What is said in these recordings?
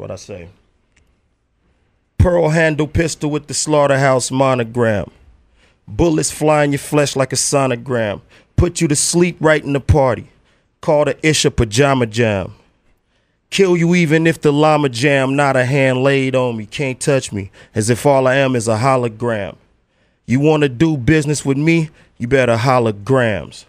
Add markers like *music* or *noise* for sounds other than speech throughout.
what I say? Pearl handle pistol with the slaughterhouse monogram. Bullets flying your flesh like a sonogram. Put you to sleep right in the party. Call the Isha pajama jam. Kill you even if the llama jam, not a hand laid on me. Can't touch me, as if all I am is a hologram. You wanna do business with me? You better holograms.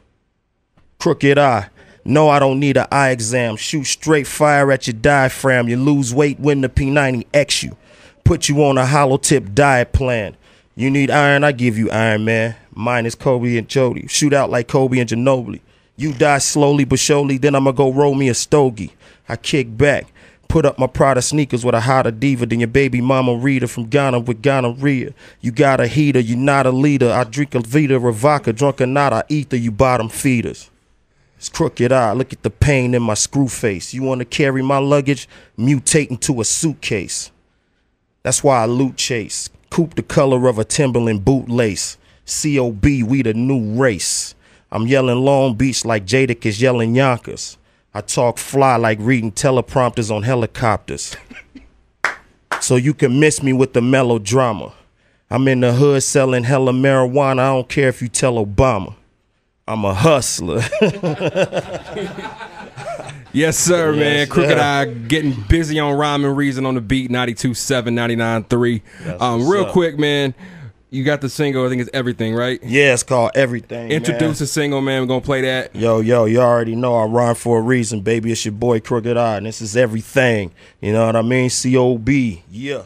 Crooked eye, no, I don't need an eye exam. Shoot straight fire at your diaphragm. You lose weight when the P90X you. Put you on a hollow tip diet plan. You need iron, I give you iron, man. Mine is Kobe and Jody. Shoot out like Kobe and Ginobili. You die slowly but surely, then I'ma go roll me a stogie. I kick back, put up my Prada sneakers with a hotter diva than your baby mama Rita from Ghana with gonorrhea. You got a heater, you not a leader. I drink a Vita Ravaca, drunk or not, I eat the you bottom feeders. It's crooked eye. Look at the pain in my screw face. You want to carry my luggage? Mutate into a suitcase. That's why I loot chase. Coop the color of a Timberland bootlace. COB, we the new race. I'm yelling Long Beach like Jadak is yelling Yonkers. I talk fly like reading teleprompters on helicopters. *laughs* so you can miss me with the melodrama. I'm in the hood selling hella marijuana. I don't care if you tell Obama. I'm a hustler. *laughs* Yes, sir, yes, man. Crooked Eye getting busy on rhyme and reason on the beat 92.7, 99.3. Um, real up. quick, man, you got the single, I think it's Everything, right? Yeah, it's called Everything. Introduce man. a single, man. We're going to play that. Yo, yo, you already know I rhyme for a reason, baby. It's your boy Crooked Eye, and this is Everything. You know what I mean? C O B. Yeah.